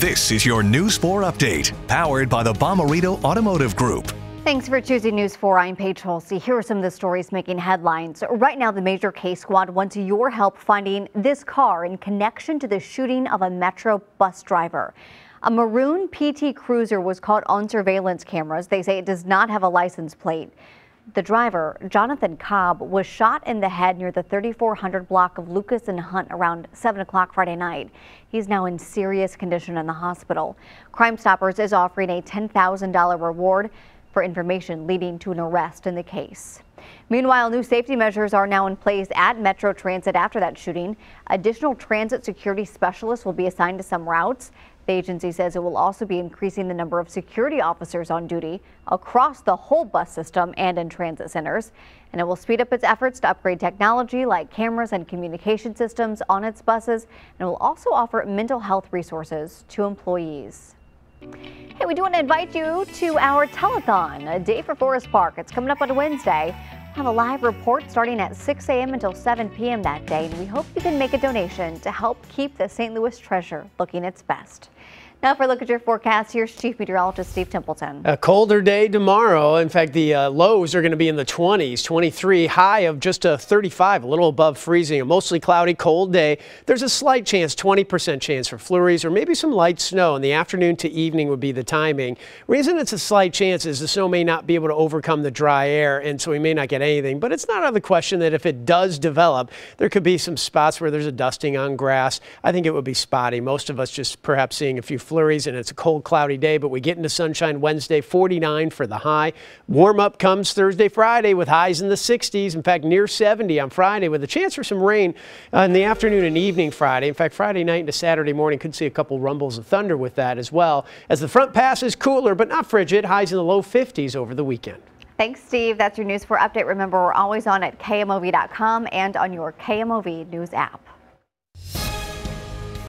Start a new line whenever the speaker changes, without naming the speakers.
This is your News 4 update, powered by the Bomarito Automotive Group.
Thanks for choosing News 4. I'm Paige Holsey. Here are some of the stories making headlines. Right now, the Major Case Squad wants your help finding this car in connection to the shooting of a Metro bus driver. A maroon PT Cruiser was caught on surveillance cameras. They say it does not have a license plate. The driver, Jonathan Cobb, was shot in the head near the 3400 block of Lucas and Hunt around 7 o'clock Friday night. He's now in serious condition in the hospital. Crime Stoppers is offering a $10,000 reward for information leading to an arrest in the case. Meanwhile, new safety measures are now in place at Metro Transit after that shooting. Additional transit security specialists will be assigned to some routes. The agency says it will also be increasing the number of security officers on duty across the whole bus system and in transit centers. And it will speed up its efforts to upgrade technology like cameras and communication systems on its buses. And it will also offer mental health resources to employees. Hey, we do want to invite you to our telethon, a day for Forest Park. It's coming up on Wednesday. We'll have a live report starting at 6 a.m. until 7 p.m. that day, and we hope you can make a donation to help keep the St. Louis treasure looking its best. Now for a look at your forecast, here's Chief Meteorologist Steve Templeton.
A colder day tomorrow. In fact, the uh, lows are going to be in the 20s, 23, high of just a uh, 35, a little above freezing, a mostly cloudy, cold day. There's a slight chance, 20% chance for flurries or maybe some light snow in the afternoon to evening would be the timing. Reason it's a slight chance is the snow may not be able to overcome the dry air, and so we may not get anything, but it's not out of the question that if it does develop, there could be some spots where there's a dusting on grass. I think it would be spotty. Most of us just perhaps seeing a few flurries, and it's a cold, cloudy day, but we get into sunshine Wednesday, 49 for the high. Warm up comes Thursday, Friday with highs in the 60s. In fact, near 70 on Friday with a chance for some rain uh, in the afternoon and evening Friday. In fact, Friday night into Saturday morning could see a couple rumbles of thunder with that as well. As the front passes, cooler but not frigid. Highs in the low 50s over the weekend.
Thanks, Steve. That's your News 4 update. Remember, we're always on at KMOV.com and on your KMOV News app.